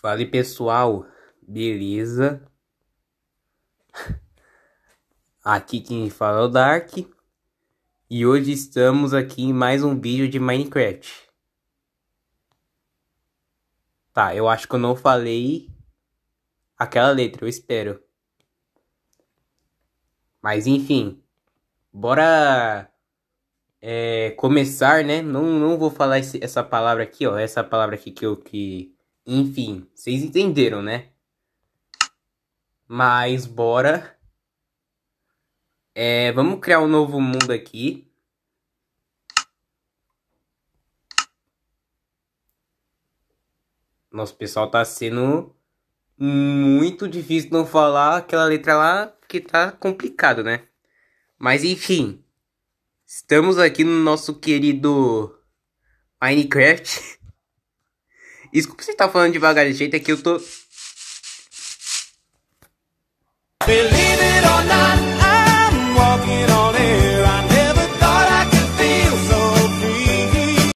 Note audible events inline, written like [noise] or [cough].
Fala aí pessoal, beleza? [laughs] Aqui quem fala é o Dark e hoje estamos aqui em mais um vídeo de Minecraft. Tá, eu acho que eu não falei aquela letra, eu espero. Mas enfim, bora é, começar, né? Não, não vou falar esse, essa palavra aqui, ó, essa palavra aqui que eu que enfim, vocês entenderam, né? Mas bora. É, vamos criar um novo mundo aqui. Nosso pessoal tá sendo muito difícil não falar aquela letra lá que tá complicado, né? Mas enfim, estamos aqui no nosso querido Minecraft. [laughs] Desculpa se tá falando devagar desse jeito, é que eu tô. Feliz.